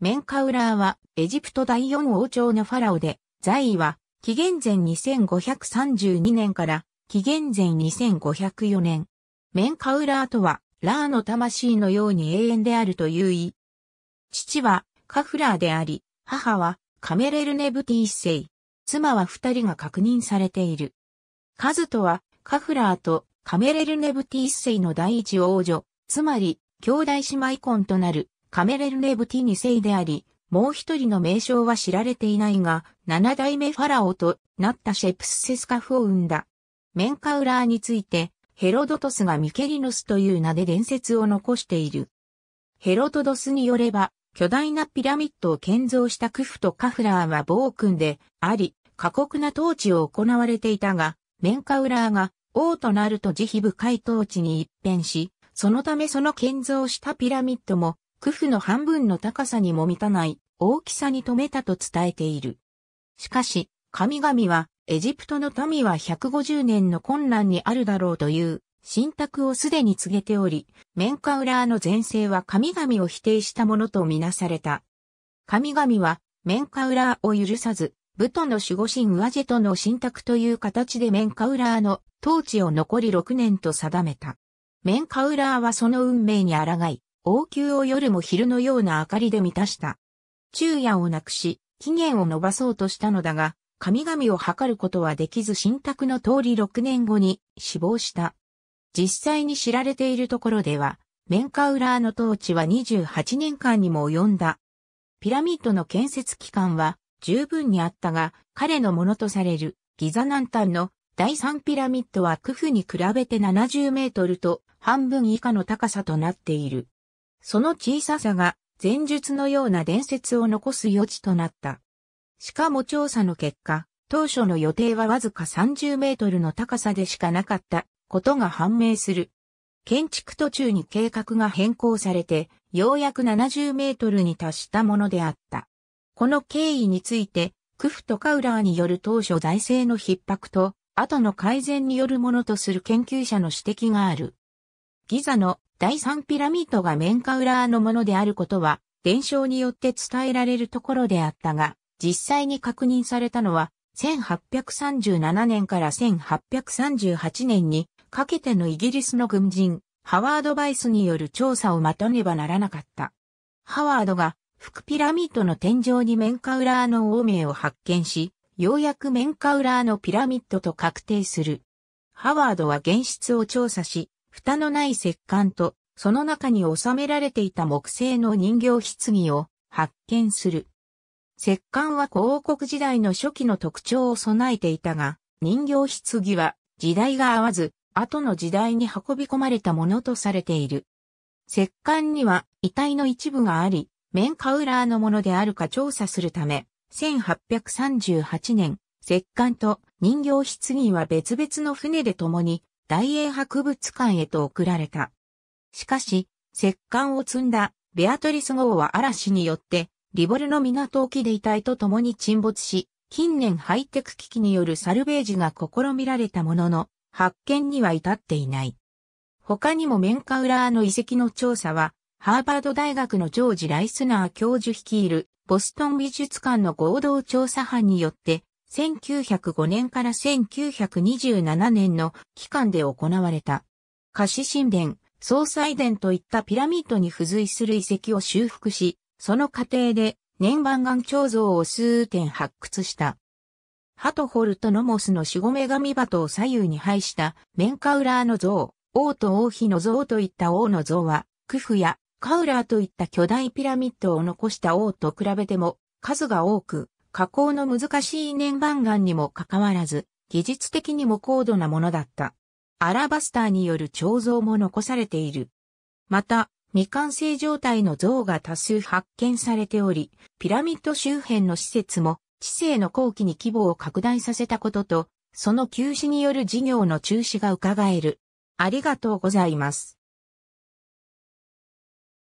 メンカウラーはエジプト第四王朝のファラオで、在位は紀元前2532年から紀元前2504年。メンカウラーとは、ラーの魂のように永遠であるという意。父はカフラーであり、母はカメレルネブティ一世。妻は二人が確認されている。カズトはカフラーとカメレルネブティ一世の第一王女、つまり兄弟姉妹婚となるカメレルネブティせ世であり、もう一人の名称は知られていないが、七代目ファラオとなったシェプスセスカフを生んだ。メンカウラーについて、ヘロドトスがミケリノスという名で伝説を残している。ヘロドトスによれば、巨大なピラミッドを建造したクフとカフラーは暴君であり、過酷な統治を行われていたが、メンカウラーが王となると慈悲深い統治に一変し、そのためその建造したピラミッドもクフの半分の高さにも満たない大きさに止めたと伝えている。しかし、神々は、エジプトの民は150年の困難にあるだろうという信託をすでに告げており、メンカウラーの前世は神々を否定したものとみなされた。神々は、メンカウラーを許さず、武トの守護神ウアジェトの信託という形でメンカウラーの統治を残り6年と定めた。メンカウラーはその運命に抗い、王宮を夜も昼のような明かりで満たした。昼夜をなくし、期限を延ばそうとしたのだが、神々を測ることはできず信託の通り6年後に死亡した。実際に知られているところでは、メンカウラーの統治は28年間にも及んだ。ピラミッドの建設期間は十分にあったが、彼のものとされるギザ南端の第三ピラミッドはクフに比べて70メートルと半分以下の高さとなっている。その小ささが前述のような伝説を残す余地となった。しかも調査の結果、当初の予定はわずか30メートルの高さでしかなかったことが判明する。建築途中に計画が変更されて、ようやく70メートルに達したものであった。この経緯について、クフとカウラーによる当初財政の逼迫と、後の改善によるものとする研究者の指摘がある。ギザの第三ピラミッドがメンカウラーのものであることは、伝承によって伝えられるところであったが、実際に確認されたのは、1837年から1838年にかけてのイギリスの軍人、ハワード・バイスによる調査を待たねばならなかった。ハワードが、副ピラミッドの天井にメンカウラーの王名を発見し、ようやくメンカウラーのピラミッドと確定する。ハワードは現実を調査し、蓋のない石棺と、その中に収められていた木製の人形棺を発見する。石棺は広王国時代の初期の特徴を備えていたが、人形棺は時代が合わず、後の時代に運び込まれたものとされている。石棺には遺体の一部があり、メンカウラーのものであるか調査するため、1838年、石棺と人形棺は別々の船で共に大英博物館へと送られた。しかし、石棺を積んだベアトリス号は嵐によってリボルの港沖で遺体と共に沈没し、近年ハイテク機器によるサルベージが試みられたものの、発見には至っていない。他にもメンカウラーの遺跡の調査は、ハーバード大学のジョージ・ライスナー教授率いるボストン美術館の合同調査班によって1905年から1927年の期間で行われた。貸神殿、総祭殿といったピラミッドに付随する遺跡を修復し、その過程で年番岩彫像を数点発掘した。ハトホルトノモスの死後女神バトを左右に配したメンカウラーの像、王と王妃の像といった王の像は、クフやカウラーといった巨大ピラミッドを残した王と比べても数が多く、加工の難しい念願岩にもかかわらず、技術的にも高度なものだった。アラバスターによる彫像も残されている。また、未完成状態の像が多数発見されており、ピラミッド周辺の施設も、知性の後期に規模を拡大させたことと、その休止による事業の中止が伺える。ありがとうございます。